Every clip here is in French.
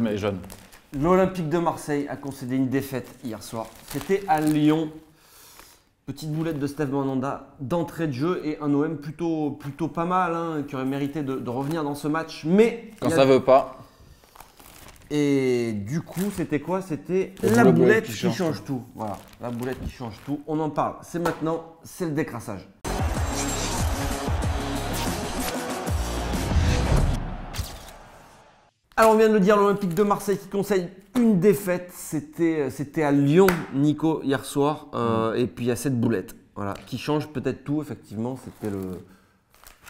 mais jeune. L'Olympique de Marseille a concédé une défaite hier soir. C'était à Lyon. Petite boulette de Steve Mandanda d'entrée de jeu et un OM plutôt, plutôt pas mal, hein, qui aurait mérité de, revenir dans ce match. Mais. Quand ça veut pas. Et du coup, c'était quoi C'était la, boulette, qui change tout. Voilà, la boulette qui change tout. On en parle. C'est maintenant, c'est le décrassage. Alors ah, on vient de le dire, l'Olympique de Marseille qui conseille une défaite, c'était, euh, c'était à Lyon, Nico, hier soir, euh, et puis il y a cette boulette, voilà, qui change peut-être tout, effectivement, c'était le,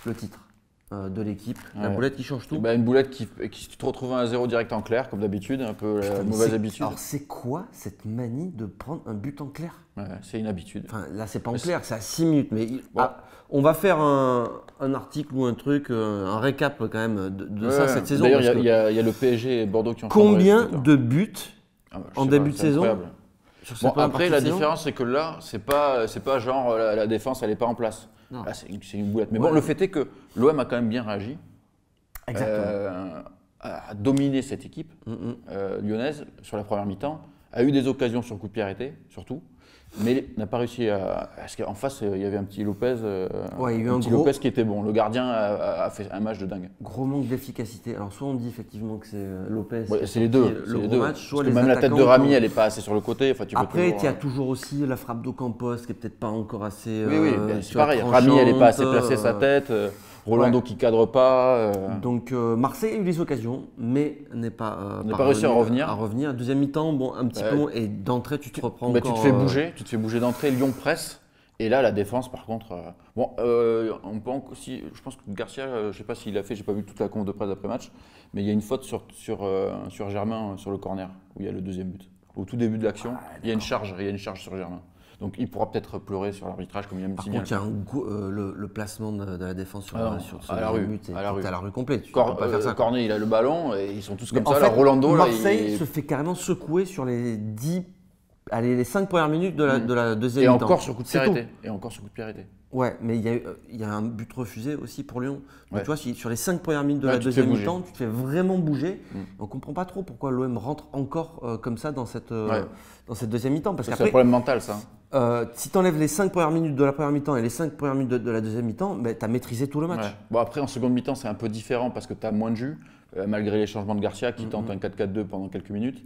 le titre. Euh, de l'équipe. La boulette qui change tout. Eh ben, une boulette qui, qui te retrouve à 0 direct en clair, comme d'habitude, un peu la mauvaise habitude. Alors c'est quoi cette manie de prendre un but en clair C'est une habitude. Enfin, là c'est pas en clair, c'est à 6 minutes. Mais ah, on va faire un, article ou un truc, euh, un récap euh, quand même de, ça cette saison. D'ailleurs, il y, a le PSG et Bordeaux qui ont Combien de buts ah, en début de saison bon, après, la différence, c'est que là, c'est pas, pas genre euh, la, défense, elle n'est pas en place. c'est une, boulette. Mais bon, le fait est que l'OM a quand même bien réagi. Exactement. a euh, dominé cette équipe mm, mm. Euh, lyonnaise sur la première mi-temps, a eu des occasions sur coup de pied arrêté, surtout mais n'a pas réussi à. Parce qu'en face, il y avait un petit Lopez. Lopez qui était bon. Le gardien a, fait un match de dingue. Gros manque d'efficacité. Alors, soit on dit effectivement que c'est euh, Lopez. c'est les deux. Le gros match, soit les Même la tête de Rami, elle n'est pas assez sur le côté. tu Après, il y a toujours aussi la frappe d'Ocampos qui est peut-être pas encore assez. Oui, oui, euh, ben, c'est pareil. Rami, elle n'est pas assez placée sa euh, tête. Rolando qui cadre pas. Euh. Donc euh, Marseille a eu des occasions, mais n'est pas, euh, pas réussi à revenir. À revenir. Deuxième mi-temps, bon, un petit peu et d'entrée tu te reprends. Mais tu te fais bouger, tu te fais bouger d'entrée. Lyon presse. Et là, la défense, par contre, bon, on aussi, je pense que Garcia, je sais pas s'il a fait, j'ai pas vu toute la compte de presse après match, mais il y a une faute sur sur, sur Germain sur le corner où il y a le deuxième but. Au tout début de l'action, ah, il y a une charge, il y a une charge sur Germain. Donc il pourra peut-être pleurer sur l'arbitrage comme il aime Par contre, il y a euh, le, placement de, la défense sur, sur la rue, à la rue, à la rue complète. Euh, Cornet, il a le ballon et ils sont tous comme ça. Fait, Rolando, Marseille se fait carrément secouer sur les 10 allez, les 5 premières minutes de la, mm. de la deuxième et encore sur coup de pied Et encore sur coup de pied arrêté. Ouais, mais il y, euh, y, a un but refusé aussi pour Lyon. Donc, tu vois, sur les 5 premières minutes de la deuxième mi-temps, tu te fais vraiment bouger. Mm. On ne comprend pas trop pourquoi l'OM rentre encore comme ça dans cette, dans cette deuxième mi-temps. C'est un problème mental, ça. Hein. Euh, si tu enlèves les 5 premières minutes de la première mi-temps et les 5 premières minutes de, la deuxième mi-temps, ben, tu as maîtrisé tout le match. Bon, après, en seconde mi-temps, c'est un peu différent parce que tu as moins de jus, euh, malgré les changements de Garcia qui tente un 4-4-2 pendant quelques minutes.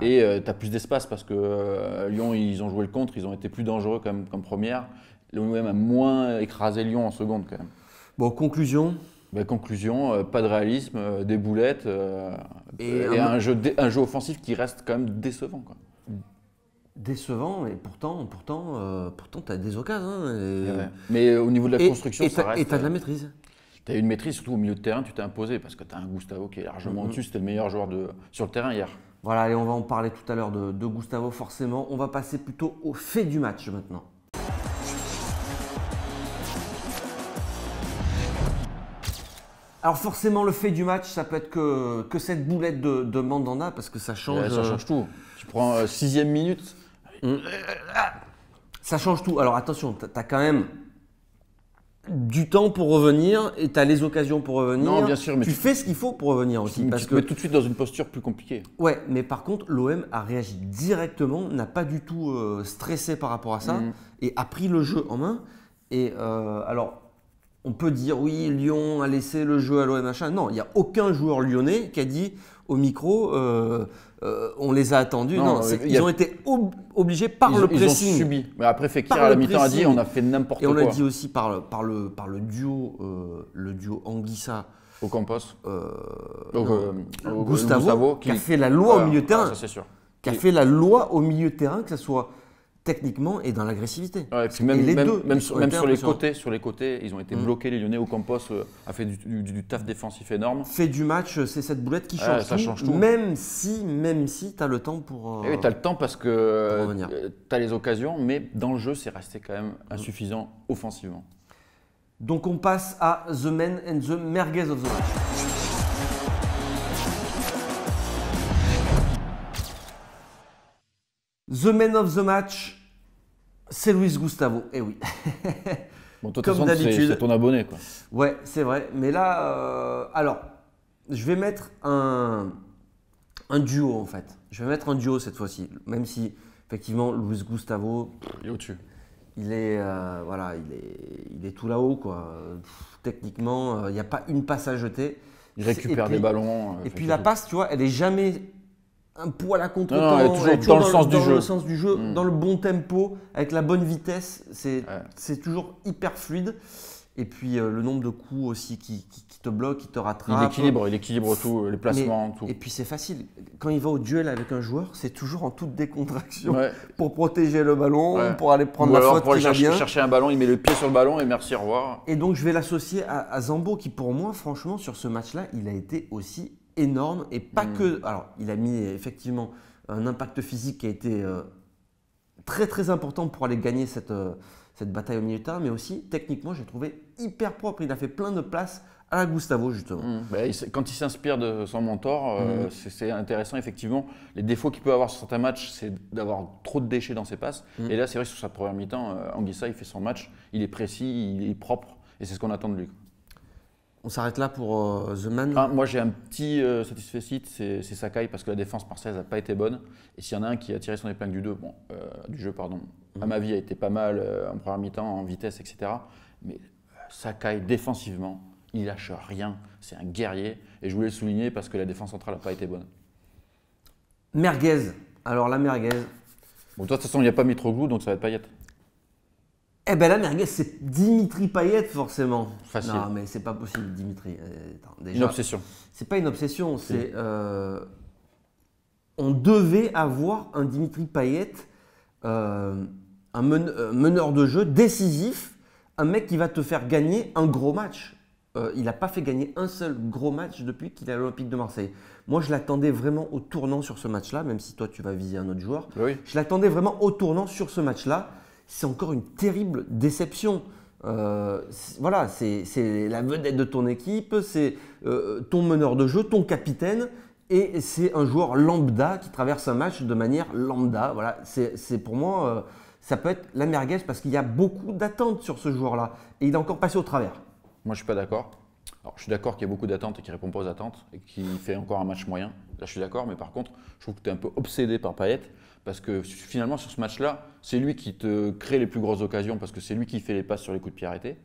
Et euh, tu as plus d'espace parce que Lyon, ils ont joué le contre, ils ont été plus dangereux quand comme première. nous-même a moins écrasé Lyon en seconde quand même. Bon, conclusion ben, Conclusion, pas de réalisme, des boulettes et, un... Un, jeu, un, jeu, offensif qui reste quand même décevant. Quoi. Mm décevant et pourtant pourtant pourtant, euh, pourtant t'as des occasions hein, mais au niveau de la construction et, et ça reste et t'as de la euh, maîtrise t'as une maîtrise surtout au milieu de terrain tu t'es imposé parce que t'as un Gustavo qui est largement mm-hmm. au-dessus c'était le meilleur joueur de sur le terrain hier voilà et on va en parler tout à l'heure de, Gustavo forcément on va passer plutôt au fait du match maintenant Alors forcément, le fait du match, ça peut être que, que cette boulette de, de Mandanda, parce que ça change. ça euh, change tout. Tu prends 6 sixième minute, euh, ça change tout. Alors attention, tu as quand même du temps pour revenir et tu as les occasions pour revenir. Non, bien sûr, mais tu, fais ce qu'il faut pour revenir aussi. parce tu te mets tout de suite dans une posture plus compliquée. Ouais, mais par contre, l'OM a réagi directement, n'a pas du tout euh, stressé par rapport à ça mhm. et a pris le jeu en main. Et euh, alors, on peut dire oui, Lyon a laissé le jeu à l'OM, machin. Non, il n'y a aucun joueur lyonnais qui a dit au micro, euh, euh, on les a attendus. Non, ils ont été obligés par le pressing. Ils ont subi. Mais après, Fekir à la mi-temps a dit, on a fait n'importe quoi. Et on l'a dit aussi par, le, par, le, par le duo, euh, le duo Anguissa. Au Campos. Gustavo, qui... qui... a fait la loi au milieu de ah, terrain. Ça, c'est sûr. Qui a fait la loi au milieu de terrain, que ce soit techniquement et dans l'agressivité. et même, les deux, même, sur, les côtés, sur les côtés, ils ont été mmh. bloqués, les Lyonnais. au euh, a fait du, taf défensif énorme. Fait du match, euh, c'est cette boulette qui change, ça tout, change tout, Même si, même si tu as le temps pour. Eh oui, tu as le temps parce que euh, tu as les occasions, mais dans le jeu, c'est resté quand même insuffisant offensivement. Donc on passe à The Men and the Merguez of the Match. The man of the match, c'est Luis Gustavo. Eh oui. bon, Comme d'habitude. C'est ton abonné, Ouais, c'est vrai. Mais là, euh, alors, je vais mettre un, un duo, en fait. Je vais mettre un duo cette fois-ci. Même si, effectivement, Luis Gustavo. Il est au-dessus. Il est, euh, voilà, il est, il est tout là-haut, quoi. techniquement, euh, il n'y a pas une passe à jeter. Il récupère des ballons. Et puis la passe, tu vois, elle est jamais un poil à contre-temps, toujours, dans, le, sens, du dans jeu. le sens du jeu, hmm. dans le bon tempo, avec la bonne vitesse, c'est, c'est toujours hyper fluide. Et puis euh, le nombre de coups aussi qui, qui, te bloque, qui te rattrape. Il équilibre, il équilibre tout, euh, les placements, tout. Et puis c'est facile. Quand il va au duel avec un joueur, c'est toujours en toute décontraction pour protéger le ballon, pour aller prendre Ou la alors pour aller chercher, un ballon, il met le pied sur le ballon et merci, au revoir. Et donc je vais l'associer à, à Zambo qui pour moi, franchement, sur ce match-là, il a été aussi énorme et pas mm. que. Alors, il a mis effectivement un impact physique qui a été euh, très très important pour aller gagner cette, euh, cette bataille au milieu de terrain, mais aussi techniquement, j'ai trouvé hyper propre. Il a fait plein de places à Gustavo justement. Mm. Bah, quand il s'inspire de son mentor, euh, mm. c'est intéressant effectivement. Les défauts qu'il peut avoir sur certains matchs, c'est d'avoir trop de déchets dans ses passes. Et là, c'est vrai sur sa première mi-temps, Anguissa, il fait son match, il est précis, il est propre, et c'est ce qu'on attend de lui. On s'arrête là pour euh, The Man ah, Moi, j'ai un petit euh, satisfait c'est Sakai, parce que la défense française n'a pas été bonne. Et s'il y en a un qui a tiré son épingle du, bon, euh, du jeu, pardon, à mhm. ma vie, a été pas mal en première mi-temps, en vitesse, etc. Mais Sakai, défensivement, il lâche rien. C'est un guerrier. Et je voulais le souligner parce que la défense centrale n'a pas été bonne. Merguez. Alors, la merguez. Bon, de toute façon, il n'y a pas mis trop goût donc ça va être paillette. Eh ben là, merguez, c'est Dimitri Payet forcément. Non, mais c'est pas possible, Dimitri. Euh, une obsession. C'est pas une obsession, c'est. Euh, on devait avoir un Dimitri Payet, euh, un, meneur de jeu décisif, un mec qui va te faire gagner un gros match. il n'a pas fait gagner un seul gros match depuis qu'il est à l'Olympique de Marseille. Moi, je l'attendais vraiment au tournant sur ce match-là, même si toi, tu vas viser un autre joueur. Je l'attendais vraiment au tournant sur ce match-là c'est encore une terrible déception. Euh, voilà, c'est la vedette de ton équipe, c'est euh, ton meneur de jeu, ton capitaine, et c'est un joueur lambda qui traverse un match de manière lambda. Voilà, c'est pour moi, euh, ça peut être la merguez parce qu'il y a beaucoup d'attentes sur ce joueur-là, et il est encore passé au travers. Moi, je suis pas d'accord. Alors, je suis d'accord qu'il y a beaucoup d'attentes et qu'il répond pas aux attentes et qu'il fait encore un match moyen. Là, je suis d'accord, mais par contre, je trouve que tu es un peu obsédé par Payet parce que finalement sur ce match-là, c'est lui qui te crée les plus grosses occasions parce que c'est lui qui fait les passes sur les coups de pied arrêtés.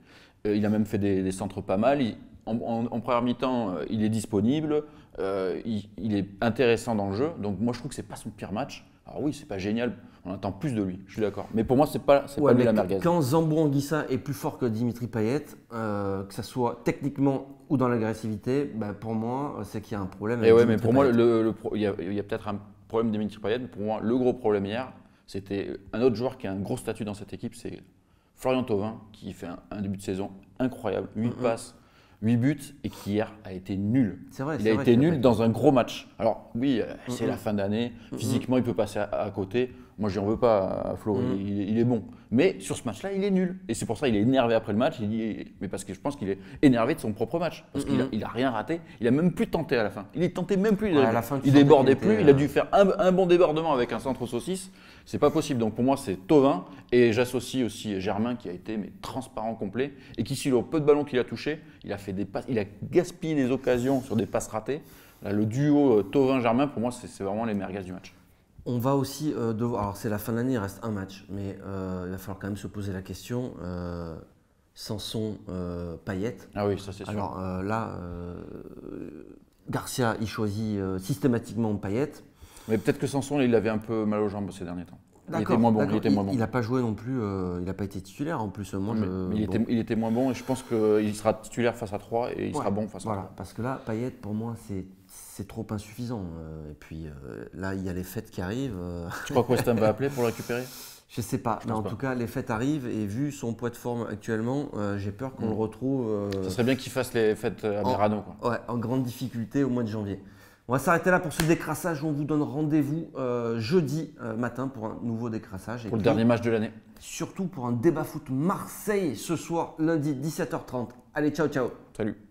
Euh, il a même fait des, centres pas mal. en, première mi-temps, euh, il est disponible, euh, il, est intéressant dans le jeu. Donc moi je trouve que c'est pas son pire match. Alors oui, c'est pas génial, on attend plus de lui, je suis d'accord. Mais pour moi, c'est pas, pas lui la merguez. Quand Zambo Anguissa est plus fort que Dimitri Payet, que ça soit techniquement ou dans l'agressivité, bah, pour moi, c'est qu'il y a un problème. Et ouais, mais pour moi, il le, y a peut-être un problème des mini pour moi, le gros problème hier, c'était un autre joueur qui a un gros statut dans cette équipe, c'est Florian Thauvin, qui fait un, début de saison incroyable, 8 passes, 8 buts, et qui hier a été nul. Vrai, il a été nul dans un gros match. Alors oui, euh, c'est la fin d'année, physiquement il peut passer à côté, moi, je n'en veux pas à Flo, mm. il, est bon. Mais sur ce match-là, il est nul. Et c'est pour ça qu'il est énervé après le match. Il mais parce que je pense qu'il est énervé de son propre match. Parce qu'il n'a mm. rien raté. Il a même plus tenté à la fin. Il est tenté même plus. Il, à la fin, il débordait plus. il a dû euh, faire un, bon débordement avec un centre saucisse. C'est pas possible. Donc pour moi, c'est Tovin. Et j'associe aussi Germain qui a été mais, transparent complet. Et qui, sur le peu de ballons qu'il a touché, il a, fait des passes, il a gaspillé les occasions sur des passes ratées. le duo euh, Tovin-Germain, pour moi, c'est vraiment les merguez du match. On va aussi euh, devoir. Alors, c'est la fin de l'année, il reste un match, mais euh, il va falloir quand même se poser la question. Euh, Samson, Payet. Ah oui, ça c'est sûr. Alors là, Garcia, il choisit systématiquement Payette. Mais peut-être que Samson, il avait un peu mal aux jambes ces derniers temps. Il était moins bon. Il, n'a pas joué non plus, euh, il n'a pas été titulaire en plus. Euh, il, était, moins bon et je pense qu'il sera titulaire face à 3 et il sera bon face à 3. Parce que là, Payet, pour moi, c'est trop insuffisant. Euh, et puis là, il y a les fêtes qui arrivent. Tu crois que West va appeler pour le récupérer je sais pas, mais en tout cas, les fêtes arrivent et vu son poids de forme actuellement, j'ai peur qu'on le hmm. retrouve. Ce serait bien qu'il fasse les fêtes à Merano. Ouais, en grande difficulté au mois de janvier. On va s'arrêter là pour ce décrassage. On vous donne rendez-vous euh, jeudi euh, matin pour un nouveau décrassage. Et pour le dernier match de l'année. Surtout pour un débat foot Marseille ce soir, lundi 17h30. Allez, ciao, ciao. Salut.